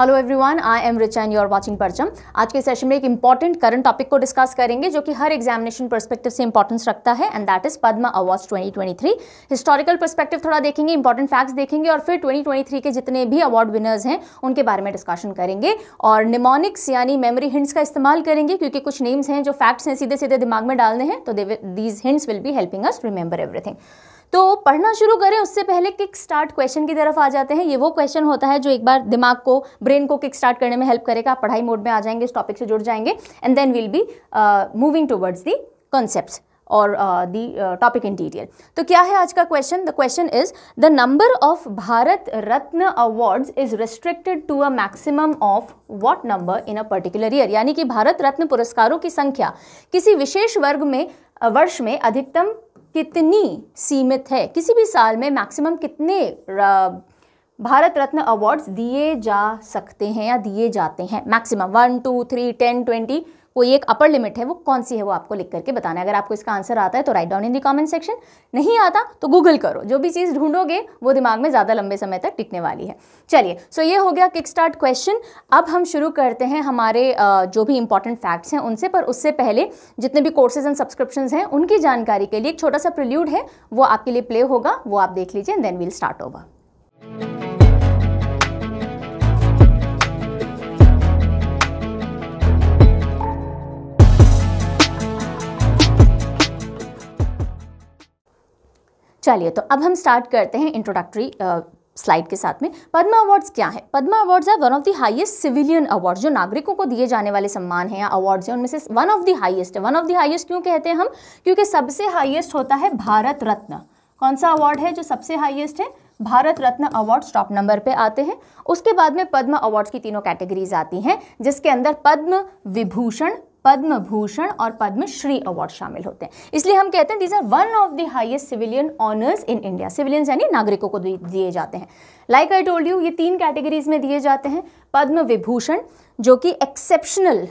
Hello everyone I am rich and you are watching Parcham आज के session में एक इंपॉर्टेंट करंट टॉपिक को डिस्कस करेंगे जो कि हर एग्जामिनेशन परस्पेक्टिव से इंपॉर्टेंस रखता है and that is Padma awards 2023 historical perspective थोड़ा देखेंगे इंपॉर्टेंट फैक्ट्स देखेंगे और फिर 2023 के जितने भी अवार्ड विनर्स हैं उनके बारे में डिस्कशन करेंगे और निमोनिक्स यानी मेमोरी हिंट्स का इस्तेमाल करेंगे क्योंकि कुछ नेम्स हैं जो फैक्ट्स हैं सीधे सीधे दिमाग में डालने हैं तो these hints will be helping us remember everything तो पढ़ना शुरू करें उससे पहले किक स्टार्ट क्वेश्चन की तरफ आ जाते हैं ये वो क्वेश्चन होता है जो एक बार दिमाग को ब्रेन को किक स्टार्ट करने में हेल्प करेगा आप पढ़ाई मोड में आ जाएंगे इस टॉपिक से जुड़ जाएंगे and then will be moving towards the concept और दी टॉपिक इन डिटेल तो क्या है आज का question the question is the number of Bharat Ratna awards is restricted to a maximum of what number in a particular year यानी कि भारत रत्न पुरस्कारों की संख्या किसी विशेष वर्ग में वर्ष में अधिकतम कितनी सीमित है किसी भी साल में मैक्सिमम कितने भारत रत्न अवार्ड्स दिए जा सकते हैं या दिए जाते हैं maximum one two three ten twenty कोई एक अपर लिमिट है वो कौन सी है वो आपको लिख करके बताना है अगर आपको इसका आंसर आता है तो write down in the comment section नहीं आता तो गूगल करो जो भी चीज़ ढूंढोगे वो दिमाग में ज़्यादा लंबे समय तक टिकने वाली है चलिए सो ये हो गया किक स्टार्ट क्वेश्चन अब हम शुरू करते हैं हमारे जो भी इंपॉर्टेंट फैक्ट्स हैं उनसे पर उससे पहले जितने भी कोर्सेज एंड सब्सक्रिप्शन हैं उनकी जानकारी के लिए एक छोटा सा प्रिल्यूड है वो आपके लिए प्ले होगा वो आप देख लीजिए देन वील स्टार्ट ओवर चलिए तो अब हम स्टार्ट करते हैं इंट्रोडक्टरी स्लाइड के साथ में पद्मा अवार्ड्स क्या है पद्मा अवार्ड्स है one of the highest civilian awards जो नागरिकों को दिए जाने वाले सम्मान हैं या अवार्ड्स हैं उनमें से वन ऑफ द हाईएस्ट है वन ऑफ द हाईएस्ट क्यों कहते हैं हम क्योंकि सबसे हाईएस्ट होता है भारत रत्न कौन सा अवार्ड है जो सबसे हाईएस्ट है Bharat Ratna awards top number पे आते हैं उसके बाद में पद्म अवार्ड्स की तीनों कैटेगरीज आती हैं जिसके अंदर पद्म विभूषण पद्म भूषण और पद्मश्री अवार्ड शामिल होते हैं इसलिए हम कहते हैं these are one of the highest civilian honours in India civilians यानी नागरिकों को दिए जाते हैं लाइक आई टोल्ड यू ये तीन कैटेगरीज में दिए जाते हैं पद्म विभूषण जो कि एक्सेप्शनल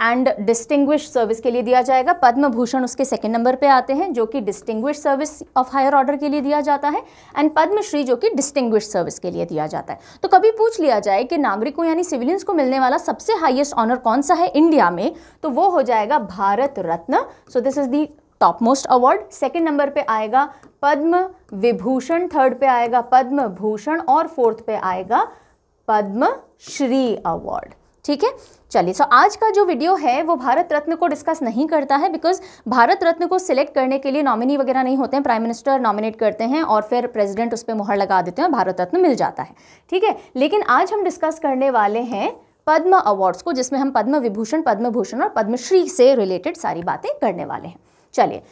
एंड डिस्टिंग्विश सर्विस के लिए दिया जाएगा पद्म भूषण उसके सेकेंड नंबर पे आते हैं जो कि distinguish service of higher order के लिए दिया जाता है एंड पद्मश्री जो कि डिस्टिंग्विश सर्विस के लिए दिया जाता है तो कभी पूछ लिया जाए कि नागरिकों यानी सिविलियंस को मिलने वाला सबसे हाइएस्ट ऑनर कौन सा है इंडिया में तो वो हो जाएगा Bharat Ratna so this is the top most award second number पर आएगा पद्म विभूषण थर्ड पे आएगा पद्म भूषण और फोर्थ पे आएगा पद्मश्री अवार्ड ठीक है चलिए सो so, आज का जो वीडियो है वो भारत रत्न को डिस्कस नहीं करता है बिकॉज भारत रत्न को सिलेक्ट करने के लिए नॉमिनी वगैरह नहीं होते हैं प्राइम मिनिस्टर नॉमिनेट करते हैं और फिर प्रेसिडेंट उस पर मुहर लगा देते हैं भारत रत्न मिल जाता है ठीक है लेकिन आज हम डिस्कस करने वाले हैं पद्म अवार्ड्स को जिसमें हम पद्म विभूषण पद्म भूषण और पद्मश्री से रिलेटेड सारी बातें करने वाले हैं चलिए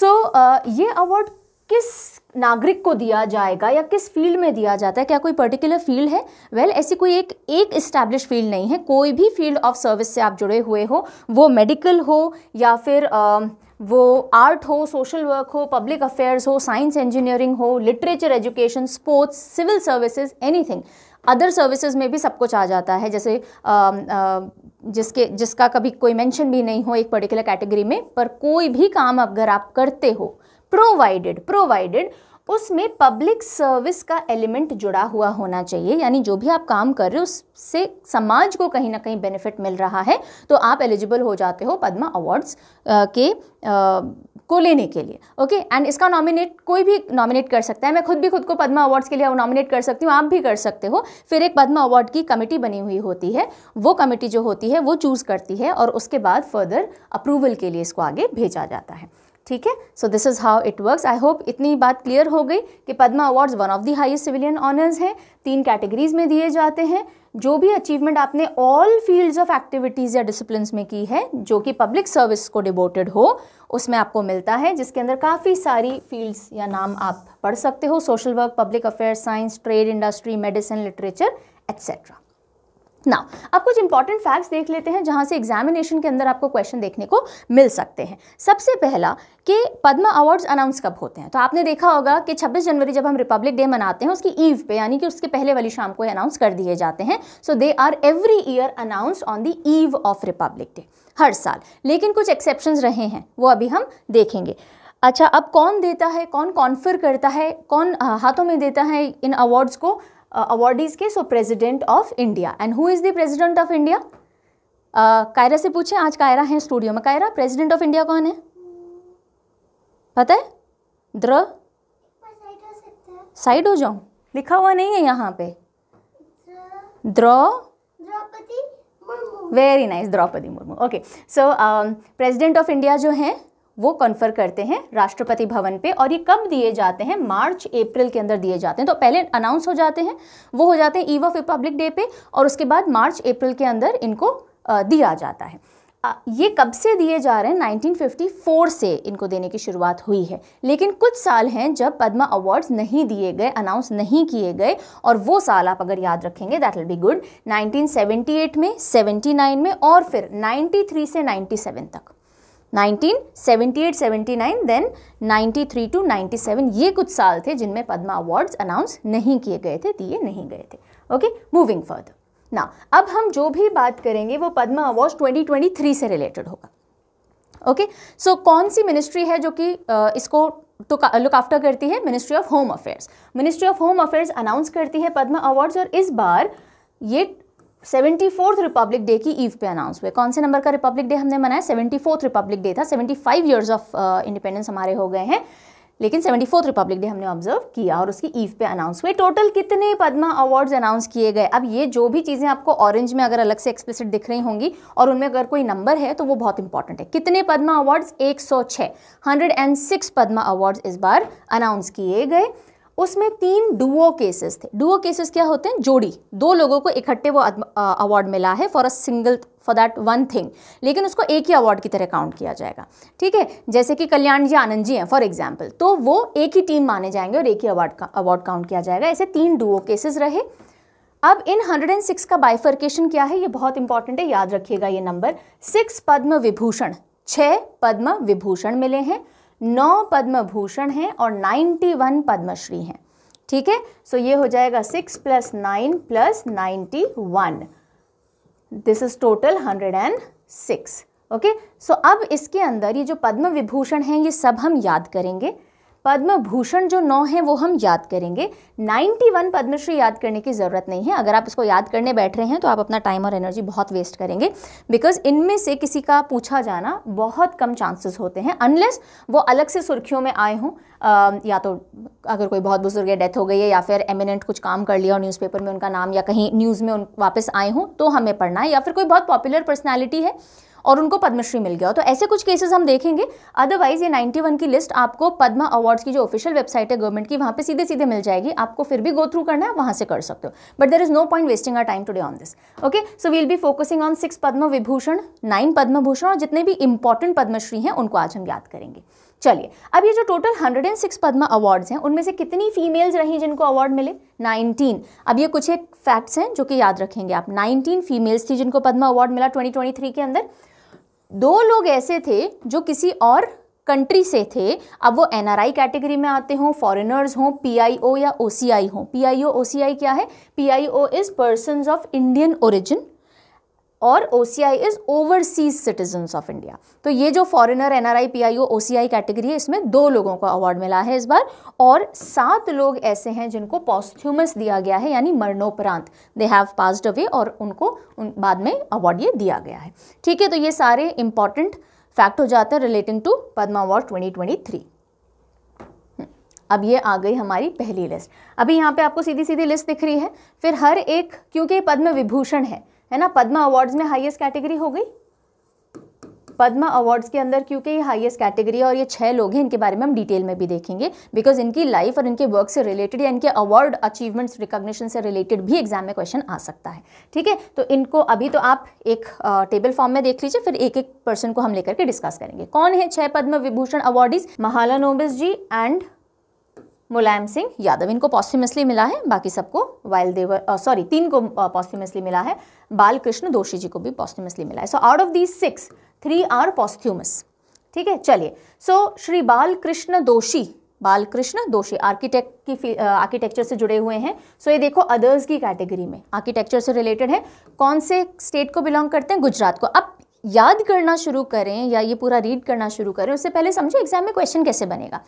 सो so, uh, ये अवार्ड किस नागरिक को दिया जाएगा या किस फील्ड में दिया जाता है क्या कोई पर्टिकुलर फील्ड है वेल well, ऐसी कोई एक एक इस्टेब्लिश फील्ड नहीं है कोई भी फील्ड ऑफ सर्विस से आप जुड़े हुए हो वो मेडिकल हो या फिर आ, वो आर्ट हो सोशल वर्क हो पब्लिक अफेयर्स हो साइंस इंजीनियरिंग हो literature education sports civil services anything other services में भी सब कुछ आ जाता है जैसे आ, आ, जिसके जिसका कभी कोई मेंशन भी नहीं हो एक पर्टिकुलर कैटेगरी में पर कोई भी काम अगर आप करते हो प्रोवाइडेड प्रोवाइडेड उसमें पब्लिक सर्विस का एलिमेंट जुड़ा हुआ होना चाहिए यानी जो भी आप काम कर रहे हो उससे समाज को कहीं ना कहीं बेनिफिट मिल रहा है तो आप एलिजिबल हो जाते हो पद्मा अवार्ड्स के आ, को लेने के लिए ओके एंड इसका नॉमिनेट कोई भी नॉमिनेट कर सकता है मैं खुद भी खुद को पद्मा अवार्ड्स के लिए नॉमिनेट कर सकती हूँ आप भी कर सकते हो फिर एक पद्मा अवार्ड की कमेटी बनी हुई होती है वो कमेटी जो होती है वो चूज़ करती है और उसके बाद फर्दर अप्रूवल के लिए इसको आगे भेजा जाता है ठीक है so this is how it works I hope इतनी बात क्लियर हो गई कि Padma awards one of the highest civilian honours हैं तीन कैटेगरीज में दिए जाते हैं जो भी अचीवमेंट आपने ऑल फील्ड्स ऑफ एक्टिविटीज़ या डिसिप्लिन में की है जो कि पब्लिक सर्विस को डिबोटेड हो उसमें आपको मिलता है जिसके अंदर काफ़ी सारी फील्ड्स या नाम आप पढ़ सकते हो social work public affair science trade industry medicine literature etcetera now अब कुछ इंपॉर्टेंट फैक्ट्स देख लेते हैं जहां से एग्जामिनेशन के अंदर आपको क्वेश्चन देखने को मिल सकते हैं सबसे पहला कि पद्म अवार्ड्स अनाउंस कब होते हैं तो आपने देखा होगा कि 26 जनवरी जब हम रिपब्लिक डे मनाते हैं उसकी ईव पे यानी कि उसके पहले वाली शाम को अनाउंस कर दिए जाते हैं so they are every year announce on the eve of republic day हर साल लेकिन कुछ एक्सेप्शन रहे हैं वो अभी हम देखेंगे अच्छा अब कौन देता है कौन कॉन्फर करता है कौन हाँ, हाथों में देता है इन अवार्ड्स को अवार्डीज़ uh, के so president of India and who is the president of India कायरा से पूछे आज कायरा है स्टूडियो में कायरा प्रेसिडेंट ऑफ इंडिया कौन है पता है द्र साइड हो जाऊँ लिखा हुआ नहीं है यहाँ पे द्रौ Draupadi very nice Draupadi Murmu okay so president of India जो है वो कन्फर करते हैं राष्ट्रपति भवन पे और ये कब दिए जाते हैं मार्च अप्रैल के अंदर दिए जाते हैं तो पहले अनाउंस हो जाते हैं वो हो जाते हैं ईव ऑफ रिपब्लिक डे पे और उसके बाद मार्च अप्रैल के अंदर इनको दिया जाता है ये कब से दिए जा रहे हैं 1954 से इनको देने की शुरुआत हुई है लेकिन कुछ साल हैं जब पद्मा अवार्ड्स नहीं दिए गए अनाउंस नहीं किए गए और वो साल आप अगर याद रखेंगे दैट विल बी गुड 1978 में 79 में और फिर 93 से 97 तक 1978-79 देन 93 टू 97 ये कुछ साल थे जिनमें पद्मा अवार्ड्स अनाउंस नहीं किए गए थे दिए नहीं गए थे ओके मूविंग फर्दर ना अब हम जो भी बात करेंगे वो पद्मा अवार्ड्स 2023 से रिलेटेड होगा ओके सो कौन सी मिनिस्ट्री है जो कि इसको तो लुक आफ्टर करती है ministry of home affairs ministry of home affairs announce करती है पद्मा अवार्ड्स और इस बार ये सेवेंटी फोर्थ रिपब्लिक डे की ईव पे अनाउंस हुए कौन से नंबर का रिपब्लिक डे हमने मनाया सेवेंटी फोर्थ रिपब्लिक डे था seventy five years of independence हमारे हो गए हैं लेकिन सेवेंटी फोर्थ रिपब्लिक डे हमने ऑब्जर्व किया और उसकी ईव पे अनाउंस हुए टोटल कितने पद्मा अवार्ड्स अनाउंस किए गए अब ये जो भी चीज़ें आपको ऑरेंज में अगर अलग से एक्सप्लिसिट दिख रही होंगी और उनमें अगर कोई नंबर है तो वो बहुत इंपॉर्टेंट है कितने Padma awards and six Padma awards इस बार अनाउंस किए गए उसमें तीन डुओ केसेस थे डुओ केसेस क्या होते हैं जोड़ी दो लोगों को इकट्ठे वो अवार्ड मिला है for a single for that one thing लेकिन उसको एक ही अवार्ड की तरह काउंट किया जाएगा ठीक है जैसे कि कल्याण जी आनंद जी हैं फॉर एग्जाम्पल तो वो एक ही टीम माने जाएंगे और एक ही अवार्ड का अवार्ड काउंट किया जाएगा ऐसे तीन डुओ केसेस रहे अब इन 106 का बाइफर्केशन क्या है ये बहुत इंपॉर्टेंट है याद रखिएगा ये नंबर सिक्स पद्म विभूषण छः पद्म विभूषण मिले हैं नौ पद्म भूषण हैं और नाइन्टी वन पद्मश्री हैं ठीक है सो ये हो जाएगा six plus nine plus ninety one this is total hundred and six okay so अब इसके अंदर ये जो पद्म विभूषण हैं ये सब हम याद करेंगे पद्म भूषण जो नौ हैं वो हम याद करेंगे 91 पद्मश्री याद करने की ज़रूरत नहीं है अगर आप इसको याद करने बैठ रहे हैं तो आप अपना टाइम और एनर्जी बहुत वेस्ट करेंगे बिकॉज इनमें से किसी का पूछा जाना बहुत कम चांसेस होते हैं अनलेस वो अलग से सुर्खियों में आए हों या तो अगर कोई बहुत बुजुर्ग डेथ हो गई है या फिर एमिनेंट कुछ काम कर लिया और न्यूज़पेपर में उनका नाम या कहीं न्यूज़ में उन वापस आए हों तो हमें पढ़ना है या फिर कोई बहुत पॉपुलर पर्सनैलिटी है और उनको पद्मश्री मिल गया तो ऐसे कुछ केसेस हम देखेंगे अदरवाइज ये 91 की लिस्ट आपको पद्म अवार्ड्स की जो ऑफिशियल वेबसाइट है गवर्नमेंट की वहाँ पे सीधे सीधे मिल जाएगी आपको फिर भी गो थ्रू करना है वहाँ से कर सकते हो but there is no point wasting our time today on this okay so we'll be focusing on six Padma Vibhushan nine Padma Bhushan और जितने भी इंपॉर्टेंट पद्मश्री हैं उनको आज हम याद करेंगे चलिए अब ये जो टोटल 106 पदमा अवार्ड्स हैं उनमें से कितनी फीमेल्स रहीं जिनको अवार्ड मिले 19 अब ये कुछ एक फैक्ट्स हैं जो कि याद रखेंगे आप 19 फीमेल्स थी जिनको पदमा अवार्ड मिला 2023 के अंदर दो लोग ऐसे थे जो किसी और कंट्री से थे अब वो एन कैटेगरी में आते हों फॉरेनर्स हों पी या ओ हों पी आई क्या है P I O is persons of Indian origin और O is overseas citizen of India तो ये जो foreigner N R I P I O O category है इसमें दो लोगों को अवार्ड मिला है इस बार और सात लोग ऐसे हैं जिनको पॉस्थ्यूमस दिया गया है यानी मरणोपरांत दे हैव पास्ड अवे और उनको उन बाद में अवार्ड ये दिया गया है ठीक है तो ये सारे इंपॉर्टेंट फैक्ट हो जाते हैं relating to Padma award twenty twenty three अब ये आ गई हमारी पहली लिस्ट अभी यहाँ पे आपको सीधी सीधी लिस्ट दिख रही है फिर हर एक क्योंकि पद्म विभूषण है है ना पद्मा अवार्ड्स में हाईएस्ट कैटेगरी हो गई पद्मा अवार्ड्स के अंदर क्योंकि ये हाईएस्ट कैटेगरी है और ये छह लोग हैं इनके बारे में हम डिटेल में भी देखेंगे बिकॉज इनकी लाइफ और इनके वर्क से रिलेटेड या इनके अवार्ड अचीवमेंट्स रिकॉग्निशन से रिलेटेड भी एग्जाम में क्वेश्चन आ सकता है ठीक है तो इनको अभी तो आप एक टेबल फॉर्म में देख लीजिए फिर एक एक पर्सन को हम लेकर के डिस्कस करेंगे कौन है छह पद्म Vibhushan awardees Mahalanobis ji and Mulayam Singh Yadav इनको पॉस्टिमसली मिला है बाकी सबको वाइल देवर सॉरी तीन को पॉस्टिमसली uh, मिला है बालकृष्ण दोषी जी को भी पॉस्टिमसली मिला है so out of these six three are posthumous ठीक है चलिए सो so, श्री बालकृष्ण दोषी बालकृष्ण दोषी आर्किटेक्ट की आर्किटेक्चर uh, से जुड़े हुए हैं सो so, ये देखो अदर्स की कैटेगरी में आर्किटेक्चर से रिलेटेड है कौन से स्टेट को बिलोंग करते हैं गुजरात को अब याद करना शुरू करें या ये पूरा रीड करना शुरू करें उससे पहले समझो एग्जाम में क्वेश्चन कैसे बनेगा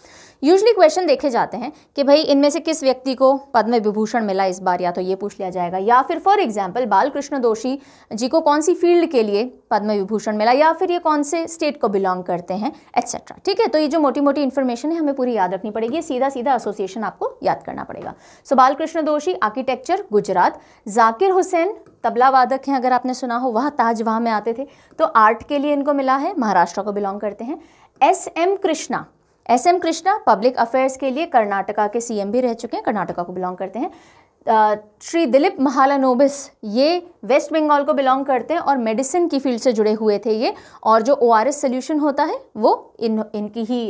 यूजली क्वेश्चन देखे जाते हैं कि भाई इनमें से किस व्यक्ति को पद्म विभूषण मिला इस बार या तो ये पूछ लिया जाएगा या फिर फॉर एग्जाम्पल बालकृष्ण दोषी जी को कौन सी फील्ड के लिए पद्म विभूषण मिला या फिर ये कौन से स्टेट को बिलोंग करते हैं एक्सेट्रा ठीक है तो ये जो मोटी मोटी इन्फॉर्मेशन है हमें पूरी याद रखनी पड़ेगी सीधा सीधा एसोसिएशन आपको याद करना पड़ेगा सो बालकृष्ण दोषी आर्किटेक्चर गुजरात जाकिर हुसैन तबला वादक हैं अगर आपने सुना हो वह ताजवाह में आते थे तो आर्ट के लिए इनको मिला है महाराष्ट्र को बिलोंग करते हैं S M Krishna S M Krishna public affairs के लिए कर्नाटका के सीएम भी रह चुके हैं कर्नाटका को बिलोंग करते हैं श्री दिलीप महालानोबिस ये वेस्ट बंगाल को बिलोंग करते हैं और मेडिसिन की फील्ड से जुड़े हुए थे ये और जो ओ आर एस सोल्यूशन होता है वो इन इनकी ही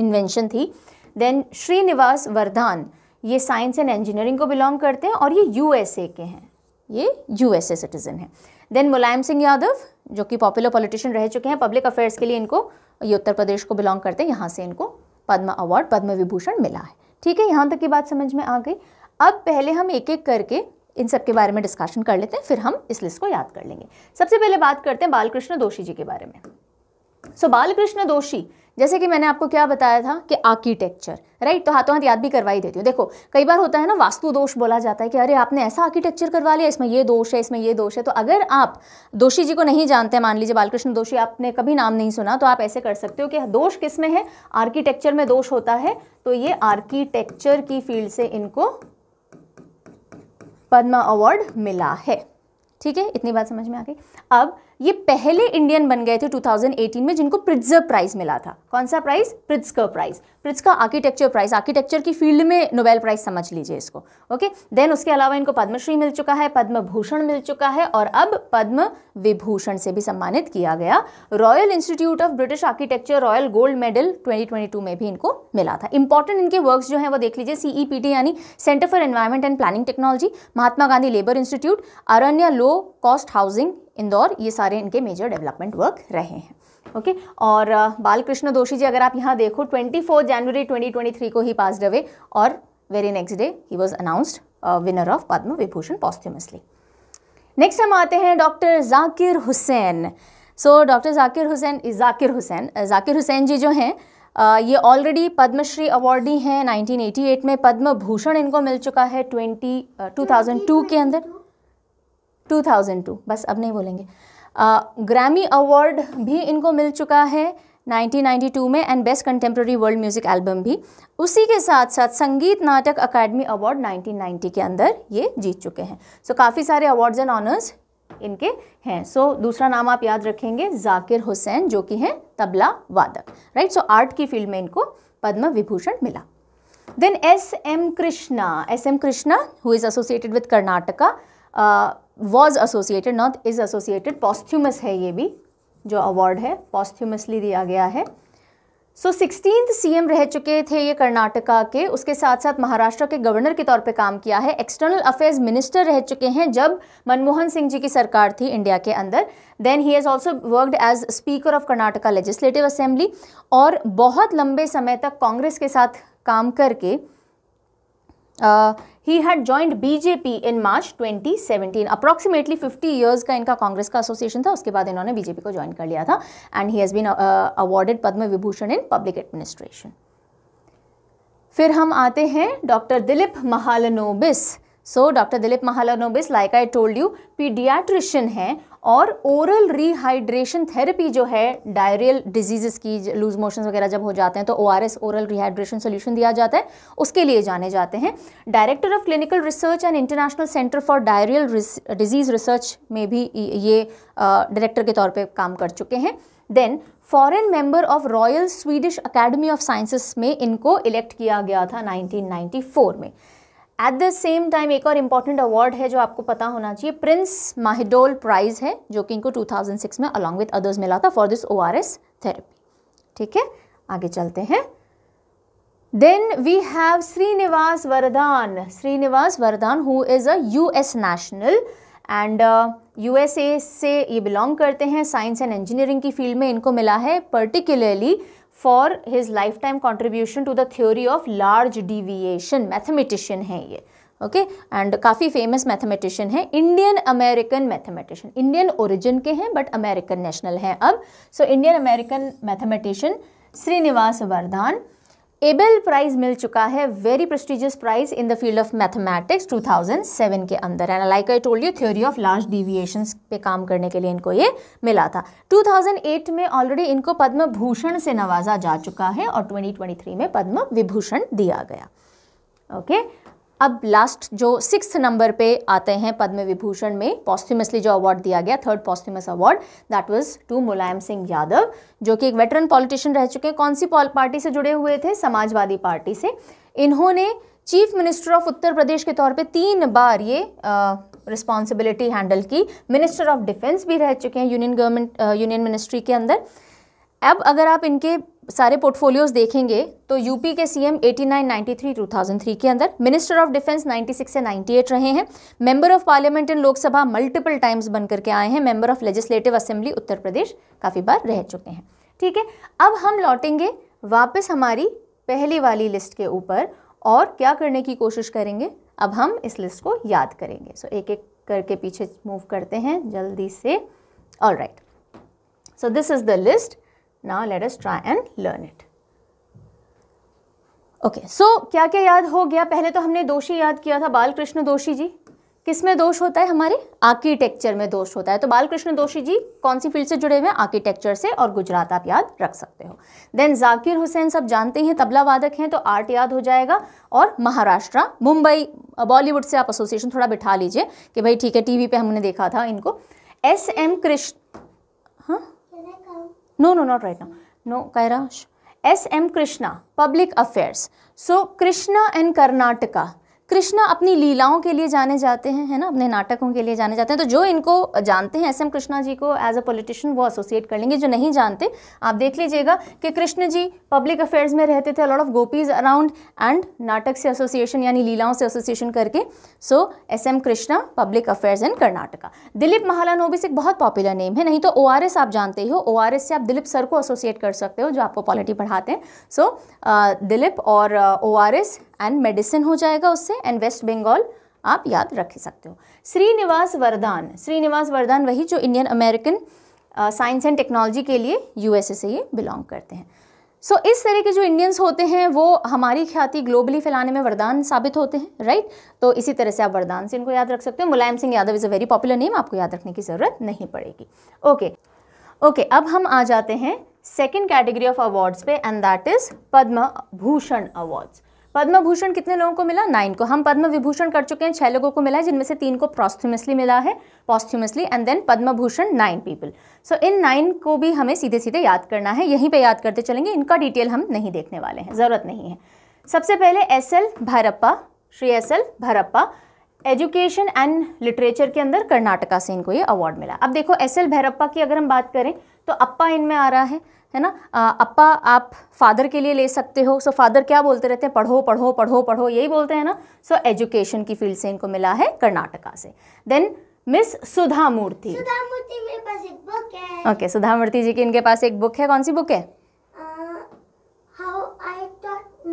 इन्वेंशन थी देन श्रीनिवास वर्धान ये साइंस एंड इंजीनियरिंग को बिलोंग करते हैं और ये यूएसए के हैं ये यूएसए सिटीज़न है देन मुलायम सिंह यादव जो कि पॉपुलर पॉलिटिशियन रह चुके हैं पब्लिक अफेयर्स के लिए इनको ये उत्तर प्रदेश को बिलोंग करते हैं यहाँ से इनको पद्म अवार्ड पद्म विभूषण मिला है ठीक है यहाँ तक की बात समझ में आ गई अब पहले हम एक एक करके इन सब के बारे में डिस्कशन कर लेते हैं फिर हम इस लिस्ट को याद कर लेंगे सबसे पहले बात करते हैं बालकृष्ण दोषी जी के बारे में सो so, बालकृष्ण दोषी जैसे कि मैंने आपको क्या बताया था कि आर्किटेक्चर राइट तो हाथों हाथ याद भी करवाई देती हूँ देखो कई बार होता है ना वास्तु दोष बोला जाता है कि अरे आपने ऐसा आर्किटेक्चर करवा लिया इसमें ये दोष है इसमें ये दोष है तो अगर आप दोषी जी को नहीं जानते मान लीजिए बालकृष्ण दोषी आपने कभी नाम नहीं सुना तो आप ऐसे कर सकते हो कि दोष किस में है आर्किटेक्चर में दोष होता है तो ये आर्किटेक्चर की फील्ड से इनको पद्मा अवार्ड मिला है ठीक है इतनी बात समझ में आ गई अब ये पहले इंडियन बन गए थे 2018 में जिनको प्रिट्जर प्राइज मिला था कौन सा prize Pritzker prize Pritzker architecture prize architecture की फील्ड में नोबेल प्राइज समझ लीजिए इसको ओके देन उसके अलावा इनको पद्मश्री मिल चुका है पद्म भूषण मिल चुका है और अब पद्म विभूषण से भी सम्मानित किया गया Royal Institute of British Architecture Royal Gold Medal twenty में भी इनको मिला था इंपॉर्टेंट इनके वर्क जो है वो देख लीजिए सीईपीटी e यानी centre for environment and planning technology Mahatma Gandhi labour institute Aranya low cost housing Indore ये सारे इनके मेजर डेवलपमेंट वर्क रहे हैं ओके okay? और बालकृष्ण दोषी जी अगर आप यहाँ देखो 24 जनवरी 2023 को ही पास अवे और very next day he was announced winner of Padma Vibhushan posthumously next हम आते हैं doctor Zakir Hussain so doctor Zakir Hussain Zakir Hussain Zakir Hussain ji जो हैं ये ऑलरेडी पद्मश्री अवार्डी हैं 1988 में पद्म भूषण इनको मिल चुका है 20 uh, 2002 के अंदर 2002 बस अब नहीं बोलेंगे ग्रैमी अवार्ड भी इनको मिल चुका है 1992 में and best contemporary world music album भी उसी के साथ साथ संगीत नाटक अकेडमी अवार्ड 1990 के अंदर ये जीत चुके हैं सो so, काफ़ी सारे अवार्ड्स एंड ऑनर्स इनके हैं सो so, दूसरा नाम आप याद रखेंगे जाकिर हुसैन जो कि हैं तबला वादक राइट सो आर्ट की फील्ड में इनको पद्म विभूषण मिला then S M Krishna S M Krishna who is associated with Karnataka was associated not is associated posthumous है ये भी जो अवार्ड है पॉस्थ्यूमसली दिया गया है सो सिक्सटीन सीएम रह चुके थे ये कर्नाटका के उसके साथ साथ महाराष्ट्र के गवर्नर के तौर पे काम किया है एक्सटर्नल अफेयर्स मिनिस्टर रह चुके हैं जब मनमोहन सिंह जी की सरकार थी इंडिया के अंदर then he has also worked as speaker of Karnataka legislative assembly और बहुत लंबे समय तक कांग्रेस के साथ काम करके he had joined BJP in March 2017 Approximately 50 years का इनका कांग्रेस का एसोसिएशन था उसके बाद इन्होंने बीजेपी को ज्वाइन कर लिया था and he has been awarded Padma Vibhushan in public administration फिर हम आते हैं doctor Dilip Mahalanobis so doctor Dilip Mahalanobis like I told you paediatrician है और ओरल रिहाइड्रेशन थेरेपी जो है डायरियल डिजीजेस की लूज मोशन वगैरह जब हो जाते हैं तो ओ ओरल रिहाइड्रेशन सोल्यूशन दिया जाता है उसके लिए जाने जाते हैं director of clinical research and international centre for diarrhoeal disease research में भी ये डायरेक्टर के तौर पर काम कर चुके हैं then foreign member of royal Swedish academy of sciences में इनको इलेक्ट किया गया था नाइनटीन में एट द सेम टाइम एक और इम्पॉर्टेंट अवार्ड है जो आपको पता होना चाहिए प्रिंस माहिडोल प्राइज़ है जो कि इनको 2006 में अलॉन्ग विद अदर्स मिला था फॉर दिस ओ थेरेपी ठीक है आगे चलते हैं then we have Srinivas Varadhan Srinivas Varadhan who is a U S national and USA से ये बिलोंग करते हैं साइंस एंड इंजीनियरिंग की फील्ड में इनको मिला है particularly for his lifetime contribution to the theory of large deviation mathematician है ये ओके okay? एंड काफ़ी फेमस मैथमेटिशियन है Indian American mathematician Indian origin के हैं बट अमेरिकन नेशनल हैं अब so Indian American mathematician Srinivas Vardhan Abel prize मिल चुका है very prestigious prize in the field of mathematics 2007 के अंदर and like I told you theory of large deviations पे काम करने के लिए इनको ये मिला था 2008 में ऑलरेडी इनको पद्म भूषण से नवाजा जा चुका है और 2023 में पद्म विभूषण दिया गया ओके okay? अब लास्ट जो सिक्स नंबर पे आते हैं पद्म विभूषण में पॉस्थ्यूमसली जो अवार्ड दिया गया third posthumous award that was to Mulayam Singh Yadav जो कि एक वेटरन पॉलिटिशियन रह चुके हैं कौन सी पार्टी से जुड़े हुए थे समाजवादी पार्टी से इन्होंने chief minister of Uttar Pradesh के तौर पर तीन बार ये रिस्पॉन्सिबिलिटी हैंडल की मिनिस्टर ऑफ डिफेंस भी रह चुके हैं यूनियन गवर्नमेंट यूनियन मिनिस्ट्री के अंदर अब अगर आप इनके सारे पोर्टफोलियोज देखेंगे तो यूपी के सीएम 89, 93, 2003 के अंदर मिनिस्टर ऑफ डिफेंस 96 से 98 रहे हैं member of parliament and Lok Sabha multiple times बन करके आए हैं member of legislative assembly Uttar Pradesh काफ़ी बार रह चुके हैं ठीक है अब हम लौटेंगे वापस हमारी पहली वाली लिस्ट के ऊपर और क्या करने की कोशिश करेंगे अब हम इस लिस्ट को याद करेंगे सो so, एक एक करके पीछे मूव करते हैं जल्दी से all right so this is the list now let us try and learn it okay so क्या क्या याद हो गया पहले तो हमने दोषी याद किया था बालकृष्ण दोषी जी किस में दोष होता है हमारे आर्किटेक्चर में दोष होता है तो बालकृष्ण दोषी जी कौन सी फील्ड से जुड़े हुए हैं आर्किटेक्चर से और गुजरात आप याद रख सकते हो देन जाकिर हुसैन सब जानते हैं तबला वादक हैं तो आर्ट याद हो जाएगा और महाराष्ट्र मुंबई बॉलीवुड से आप एसोसिएशन थोड़ा बिठा लीजिए कि भाई ठीक है टीवी पे हमने देखा था इनको S M Krishna No, no, not right now. No, Kaira. S.M. Krishna, Public Affairs. So, Krishna and Karnataka. Krishna अपनी लीलाओं के लिए जाने जाते हैं है ना अपने नाटकों के लिए जाने जाते हैं तो जो इनको जानते हैं एस एम कृष्णा जी को एज अ पॉलिटिशियन वो एसोसिएट कर लेंगे जो नहीं जानते आप देख लीजिएगा कि कृष्ण जी पब्लिक अफेयर्स में रहते थे lot of gopis around and नाटक से एसोसिएशन यानी लीलाओं से एसोसिएशन करके so S M Krishna public affairs in Karnataka Dilip Mahalanobis एक बहुत पॉपुलर नेम है नहीं तो ओ आर एस आप जानते ही हो ओ आर एस से आप दिलीप सर को एसोसिएट कर सकते हो जो आपको पॉलिटी पढ़ाते हैं सो so, दिलीप और O R S and medicine हो जाएगा उससे एंड वेस्ट बंगाल आप याद रख सकते हो श्रीनिवास वरदान श्रीनिवास वरदान वही जो Indian American science and technology के लिए यूएसए से ये बिलोंग करते हैं सो so, इस तरह के जो इंडियंस होते हैं वो हमारी ख्याति ग्लोबली फैलाने में वरदान साबित होते हैं राइट तो इसी तरह से आप वरदान से इनको याद रख सकते हो Mulayam Singh Yadav is a very popular name आपको याद रखने की ज़रूरत नहीं पड़ेगी ओके okay. ओके okay, अब हम आ जाते हैं सेकेंड कैटेगरी ऑफ अवार्ड्स पे and that is Padma Bhushan awards Padma Bhushan कितने लोगों को मिला नाइन को हम पद्म विभूषण कर चुके हैं छह लोगों को मिला है जिनमें से तीन को प्रॉस्थ्यूमसली मिला है posthumously and then Padma Bhushan nine people so इन नाइन को भी हमें सीधे सीधे याद करना है यहीं पे याद करते चलेंगे इनका डिटेल हम नहीं देखने वाले हैं ज़रूरत नहीं है सबसे पहले S L Bhyrappa Shri S L Bhyrappa education and literature के अंदर कर्नाटका से इनको ये अवार्ड मिला अब देखो एस एल भैरप्पा की अगर हम बात करें तो अप्पा इनमें आ रहा है है ना अप्पा आप फादर के लिए ले सकते हो सो so, फादर क्या बोलते रहते हैं पढ़ो पढ़ो पढ़ो पढ़ो यही बोलते हैं ना सो so, एजुकेशन की फील्ड से इनको मिला है कर्नाटका से then miss Sudha Murty okay Sudha Murty ji की इनके पास एक बुक है कौन सी बुक है हाँ how I taught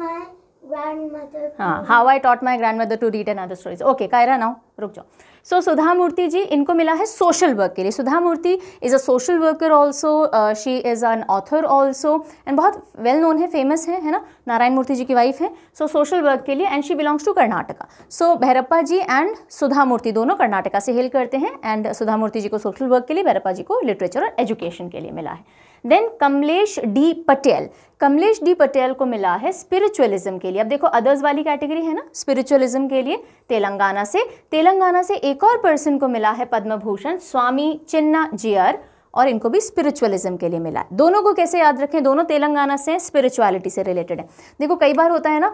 my grandmother to read and other stories okay Kaira now रुक जाओ सो सुधा मूर्ति जी इनको मिला है सोशल वर्क के लिए Sudha Murty is a social worker also she is an author also and बहुत वेल नोन है फेमस है है ना नारायण मूर्ति जी की वाइफ है सो सोशल वर्क के लिए and she belongs to Karnataka so Bhyrappa ji and Sudha Murty दोनों कर्नाटका से हेल करते हैं एंड सुधा मूर्ति जी को सोशल वर्क के लिए भैरप्पा जी को लिटरेचर और एजुकेशन के लिए मिला है then Kamlesh D Patel Kamlesh D Patel को मिला है स्पिरिचुअलिज्म के लिए अब देखो अदर्स वाली कैटेगरी है ना स्पिरिचुअलिज्म के लिए तेलंगाना से तेलंगाना से एक एक और पर्सन को मिला है पद्म भूषण स्वामी चिन्ना जियर और इनको भी स्पिरिचुअलिज्म के लिए मिला है दोनों को कैसे याद रखें दोनों तेलंगाना से स्पिरिचुअलिटी से रिलेटेड है देखो कई बार होता है ना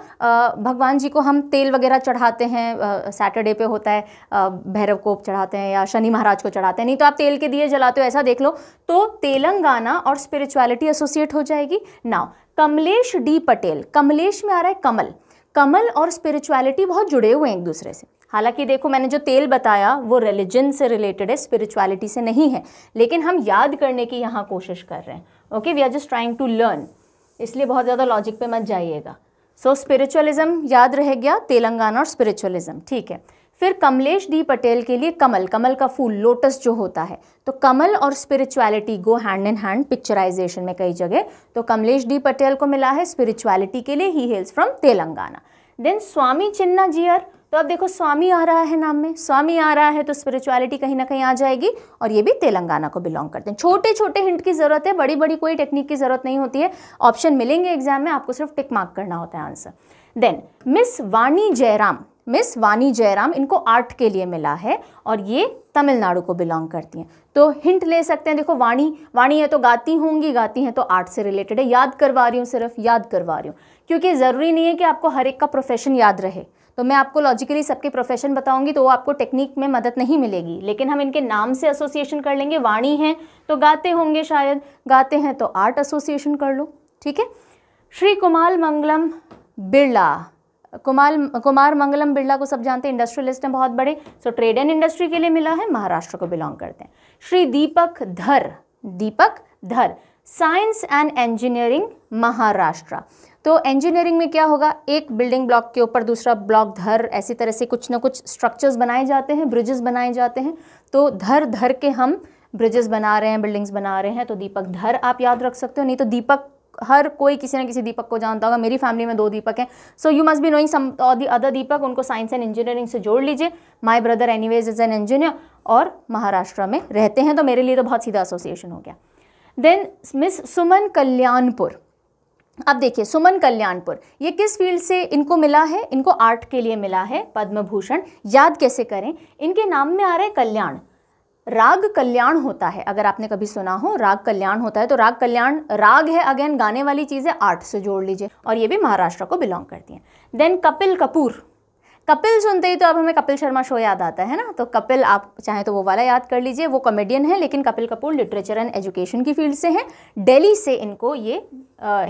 भगवान जी को हम तेल वगैरह चढ़ाते हैं सैटरडे पे होता है भैरव को चढ़ाते हैं या शनि महाराज को चढ़ाते हैं नहीं तो आप तेल के दिए जलाते हो ऐसा देख लो तो तेलंगाना और स्पिरिचुअलिटी एसोसिएट हो जाएगी नाउ कमलेश डी पटेल कमलेश में आ रहा है कमल कमल और स्पिरिचुअलिटी बहुत जुड़े हुए हैं एक दूसरे से हालांकि देखो मैंने जो तेल बताया वो रिलीजन से रिलेटेड है स्पिरिचुअलिटी से नहीं है लेकिन हम याद करने की यहाँ कोशिश कर रहे हैं okay we are just trying to learn इसलिए बहुत ज़्यादा लॉजिक पे मत जाइएगा सो स्पिरिचुअलिज्म याद रह गया तेलंगाना और स्पिरिचुअलिज्म ठीक है फिर कमलेश डी पटेल के लिए कमल कमल का फूल लोटस जो होता है तो कमल और spirituality go hand in hand picturisation में कई जगह तो कमलेश डी पटेल को मिला है स्पिरिचुअलिटी के लिए he hails from Telangana then Swami Chinna Jeeyar तो अब देखो स्वामी आ रहा है नाम में स्वामी आ रहा है तो स्पिरिचुअलिटी कहीं ना कहीं आ जाएगी और ये भी तेलंगाना को बिलोंग करते हैं छोटे छोटे हिंट की ज़रूरत है बड़ी बड़ी कोई टेक्निक की ज़रूरत नहीं होती है ऑप्शन मिलेंगे एग्जाम में आपको सिर्फ टिक मार्क करना होता है answer then miss Vani Jairam miss Vani Jairam इनको आर्ट के लिए मिला है और ये तमिलनाडु को बिलोंग करती हैं तो हिंट ले सकते हैं देखो वाणी वाणी है तो गाती होंगी गाती हैं तो आर्ट से रिलेटेड है याद करवा रही हूँ सिर्फ याद करवा रही हूँ क्योंकि ज़रूरी नहीं है कि आपको हर एक का प्रोफेशन याद रहे तो मैं आपको लॉजिकली सबके प्रोफेशन बताऊंगी तो वो आपको टेक्निक में मदद नहीं मिलेगी लेकिन हम इनके नाम से एसोसिएशन कर लेंगे वाणी हैं तो गाते होंगे शायद गाते हैं तो आर्ट एसोसिएशन कर लो ठीक है श्री कुमार मंगलम बिरला कुमार कुमार मंगलम बिरला को सब जानते हैं इंडस्ट्रियलिस्ट हैं बहुत बड़े सो ट्रेड एंड इंडस्ट्री के लिए मिला है महाराष्ट्र को बिलोंग करते हैं श्री दीपक धर दीपक धर साइंस एंड इंजीनियरिंग महाराष्ट्र तो इंजीनियरिंग में क्या होगा एक बिल्डिंग ब्लॉक के ऊपर दूसरा ब्लॉक धर ऐसी तरह से कुछ ना कुछ स्ट्रक्चर्स बनाए जाते हैं ब्रिजेस बनाए जाते हैं तो धर धर के हम ब्रिजेस बना रहे हैं बिल्डिंग्स बना रहे हैं तो दीपक धर आप याद रख सकते हो नहीं तो दीपक हर कोई किसी ना किसी दीपक को जानता होगा मेरी फैमिली में दो दीपक हैं so you must be knowing some the other Deepak उनको साइंस एंड इंजीनियरिंग से जोड़ लीजिए my brother anyways is an engineer और महाराष्ट्र में रहते हैं तो मेरे लिए तो बहुत सीधा एसोसिएशन हो गया देन मिस सुमन कल्याणपुर अब देखिए सुमन कल्याणपुर ये किस फील्ड से इनको मिला है इनको आर्ट के लिए मिला है पद्म भूषण याद कैसे करें इनके नाम में आ रहा है कल्याण राग कल्याण होता है अगर आपने कभी सुना हो राग कल्याण होता है तो राग कल्याण राग है अगेन गाने वाली चीज़ें आर्ट से जोड़ लीजिए और ये भी महाराष्ट्र को बिलोंग करती हैं देन कपिल कपूर कपिल सुनते ही तो अब हमें कपिल शर्मा शो याद आता है ना तो कपिल आप चाहें तो वो वाला याद कर लीजिए वो कॉमेडियन है लेकिन Kapil Kapoor literature and education की फील्ड से हैं दिल्ली से इनको ये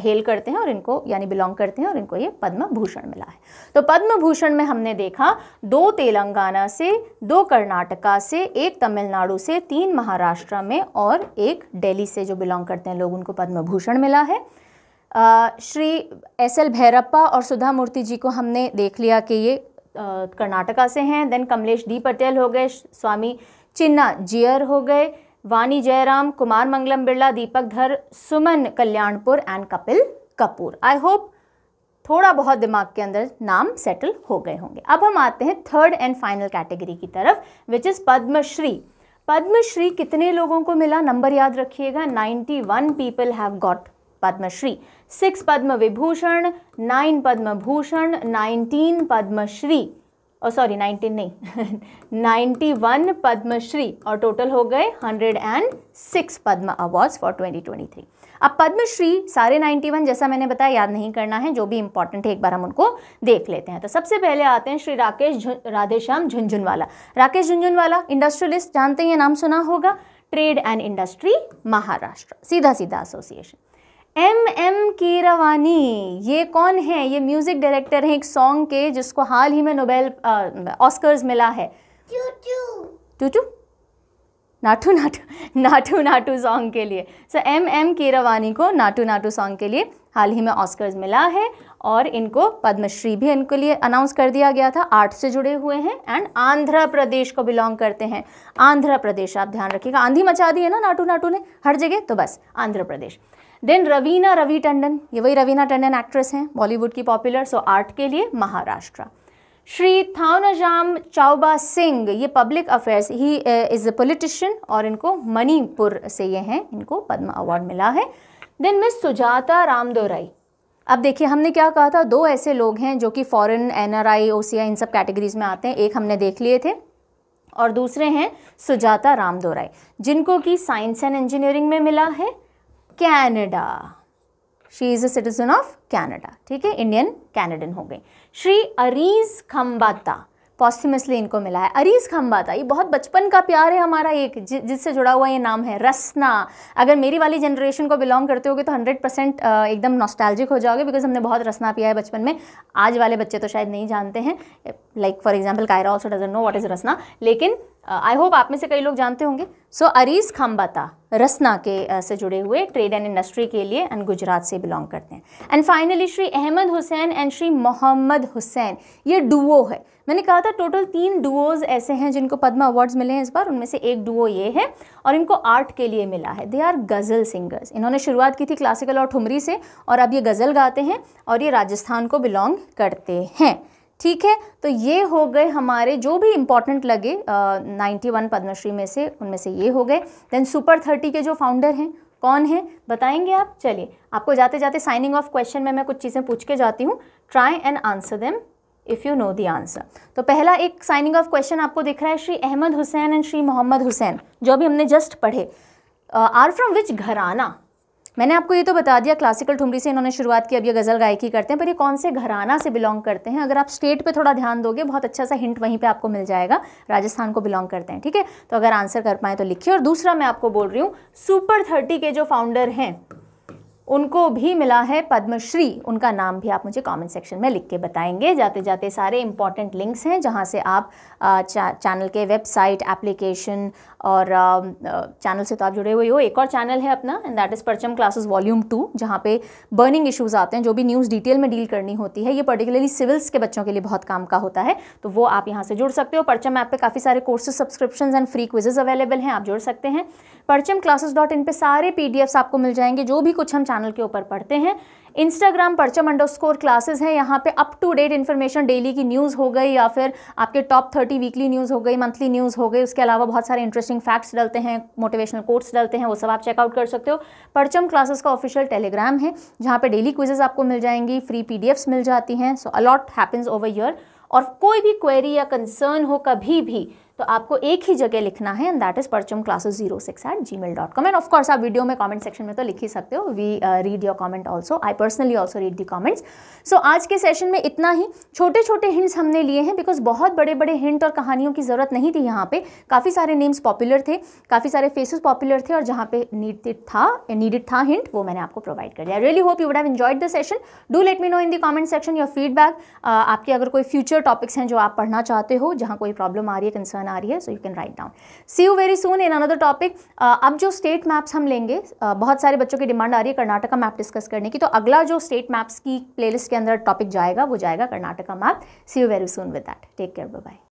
हेल करते हैं और इनको यानी बिलोंग करते हैं और इनको ये पद्म भूषण मिला है तो पद्म भूषण में हमने देखा दो तेलंगाना से दो कर्नाटका से एक तमिलनाडु से तीन महाराष्ट्र में और एक दिल्ली से जो बिलोंग करते हैं लोग उनको पद्म भूषण मिला है आ, श्री एस एल भैरप्पा और सुधा मूर्ति जी को हमने देख लिया कि ये कर्नाटका से हैं देन कमलेश डी पटेल हो गए स्वामी चिन्ना जियर हो गए वानी जयराम कुमार मंगलम Birla Deepak Dhar Suman Kalyanpur and Kapil Kapoor I hope थोड़ा बहुत दिमाग के अंदर नाम सेटल हो गए होंगे अब हम आते हैं थर्ड एंड फाइनल कैटेगरी की तरफ विच इज़ पद्मश्री पद्मश्री कितने लोगों को मिला नंबर याद रखिएगा 91 people have got Padma Shri six Padma Vibhushan nine Padma Bhushan nineteen Padma Shri और सॉरी नाइनटीन नहीं नाइन्टी वन पद्मश्री और टोटल हो गए hundred and six Padma awards for twenty twenty three अब पद्मश्री सारे नाइन्टी वन जैसा मैंने बताया याद नहीं करना है जो भी इंपॉर्टेंट है एक बार हम उनको देख लेते हैं तो सबसे पहले आते हैं श्री राकेश राधेश्याम झुंझुनवाला राकेश झुंझुनवाला इंडस्ट्रियलिस्ट जानते हैं नाम सुना होगा ट्रेड एंड इंडस्ट्री महाराष्ट्र सीधा सीधा एसोसिएशन एम एम कीरवानी ये कौन है ये म्यूज़िक डायरेक्टर हैं एक सॉन्ग के जिसको हाल ही में नोबेल ऑस्कर्स मिला है टूटू नाटू नाटू नाटू नाटू सॉन्ग के लिए सो एम एम कीरवानी को नाटू नाटू सॉन्ग के लिए हाल ही में ऑस्कर्स मिला है और इनको पद्मश्री भी इनके लिए अनाउंस कर दिया गया था आर्ट से जुड़े हुए हैं एंड आंध्र प्रदेश को बिलोंग करते हैं आंध्र प्रदेश आप ध्यान रखिएगा आंधी मचा दी है ना नाटू नाटू ने हर जगह तो बस आंध्र प्रदेश देन रवीना रवि टंडन ये वही रवीना टंडन एक्ट्रेस हैं बॉलीवुड की पॉपुलर सो आर्ट के लिए महाराष्ट्र श्री थावनाजाम चाउबा सिंह ये public affairs he is a politician और इनको मणिपुर से ये हैं इनको पद्म अवार्ड मिला है देन मिस सुजाता रामदोराई अब देखिए हमने क्या कहा था दो ऐसे लोग हैं जो कि फॉरेन एनआरआई ओसीआई इन सब कैटेगरीज में आते हैं एक हमने देख लिए थे और दूसरे हैं सुजाता रामदोराई जिनको कि साइंस एंड इंजीनियरिंग में मिला है Canada she is a citizen of Canada ठीक है इंडियन कैनेडियन हो गई श्री अरीज खम्बाता पॉस्थिमसली इनको मिला है अरीज खम्बाता ये बहुत बचपन का प्यार है हमारा एक जि, जिससे जुड़ा हुआ ये नाम है रसना अगर मेरी वाली जनरेशन को बिलोंग करते होगे तो 100 परसेंट एकदम नॉस्टैल्जिक हो जाओगे बिकॉज हमने बहुत रसना पिया है बचपन में आज वाले बच्चे तो शायद नहीं जानते हैं like for example Kaira also doesn't know what is Rasna लेकिन आई होप आप में से कई लोग जानते होंगे सो so, अरीज रसना के से जुड़े हुए ट्रेड एंड इंडस्ट्री के लिए एंड गुजरात से बिलोंग करते हैं and finally Shri Ahmed Hussain and Shri Mohammed Hussain ये डुओ है मैंने कहा था टोटल तीन डुओज ऐसे हैं जिनको पद्मा अवार्ड्स मिले हैं इस बार उनमें से एक डुओ ये है और इनको आर्ट के लिए मिला है दे आर गज़ल सिंगर्स इन्होंने शुरुआत की थी क्लासिकल और ठुमरी से और अब ये गज़ल गाते हैं और ये राजस्थान को बिलोंग करते हैं ठीक है तो ये हो गए हमारे जो भी इम्पोर्टेंट लगे नाइन्टी वन पद्मश्री में से उनमें से ये हो गए देन सुपर थर्टी के जो फाउंडर हैं कौन है बताएंगे आप चलिए आपको जाते जाते साइनिंग ऑफ क्वेश्चन में मैं कुछ चीज़ें पूछ के जाती हूँ try and answer them if you know the answer तो पहला एक साइनिंग ऑफ क्वेश्चन आपको दिख रहा है श्री अहमद हुसैन एंड श्री मोहम्मद हुसैन जो अभी हमने जस्ट पढ़े आर फ्रॉम विच घराना मैंने आपको ये तो बता दिया क्लासिकल ठुमरी से इन्होंने शुरुआत की अब ये गज़ल गायकी करते हैं पर ये कौन से घराना से बिलोंग करते हैं अगर आप स्टेट पे थोड़ा ध्यान दोगे बहुत अच्छा सा हिंट वहीं पे आपको मिल जाएगा राजस्थान को बिलोंग करते हैं ठीक है तो अगर आंसर कर पाए तो लिखिए और दूसरा मैं आपको बोल रही हूँ सुपर थर्टी के जो फाउंडर हैं उनको भी मिला है पद्मश्री उनका नाम भी आप मुझे कमेंट सेक्शन में लिख के बताएंगे जाते जाते सारे इंपॉर्टेंट लिंक्स हैं जहाँ से आप चैनल के वेबसाइट एप्लीकेशन और चैनल से तो आप जुड़े हुए हो एक और चैनल है अपना and that is Parcham classes volume two जहाँ पे बर्निंग इश्यूज आते हैं जो भी न्यूज़ डिटेल में डील करनी होती है ये पर्टिकुलरली सिविल्स के बच्चों के लिए बहुत काम का होता है तो वो आप यहाँ से जुड़ सकते हो परचम ऐप पर काफ़ी सारे courses subscription and free quizzes available हैं आप जुड़ सकते हैं परचम क्लासेज डॉट इन पर सारे पी आपको मिल जाएंगे जो भी कुछ हम चैनल चैनल के ऊपर पढ़ते हैं इंस्टाग्राम परचम अंडर स्कोर क्लासेज हैं यहाँ पे up to date information daily की न्यूज़ हो गई या फिर आपके टॉप थर्टी वीकली न्यूज़ हो गई मंथली न्यूज़ हो गई उसके अलावा बहुत सारे इंटरेस्टिंग फैक्ट्स डलते हैं मोटिवेशनल कोर्ट्स डलते हैं वो सब आप चेकआउट कर सकते हो परचम क्लासेस का ऑफिशियल टेलीग्राम है जहाँ पे डेली क्विजेज आपको मिल जाएंगी फ्री पी मिल जाती हैं so a lot happens over year और कोई भी क्वेरी या कंसर्न हो कभी भी तो आपको एक ही जगह लिखना है and that is Parcham classes zero six eight Gmail dot com and of course आप वीडियो में कमेंट सेक्शन में तो लिख ही सकते हो we read your comment also I personally also read the comments so आज के सेशन में इतना ही छोटे छोटे हिंट्स हमने लिए हैं बिकॉज बहुत बड़े बड़े हिंट और कहानियों की ज़रूरत नहीं थी यहाँ पे काफ़ी सारे नेम्स पॉपुलर थे काफ़ी सारे फेसेस पॉपुलर थे और जहाँ पे नीडेड था नीडेड था हिंट वो मैंने आपको प्रोवाइड कर दिया really hope you would have enjoyed the session do let me know in the comment section your feedback आपके अगर कोई फ्यूचर टॉपिक्स हैं जो आप पढ़ना चाहते हो जहाँ कोई प्रॉब्लम आ रही है कंसर्न आ रही है so you can write down see you very soon in another topic अब जो स्टेट मैप्स हम लेंगे uh, बहुत सारे बच्चों की डिमांड आ रही है कर्नाटका मैप डिस्कस करने की तो अगला जो स्टेट मैप्स की प्लेलिस्ट के अंदर टॉपिक जाएगा वो जाएगा Karnataka map see you very soon with that take care bye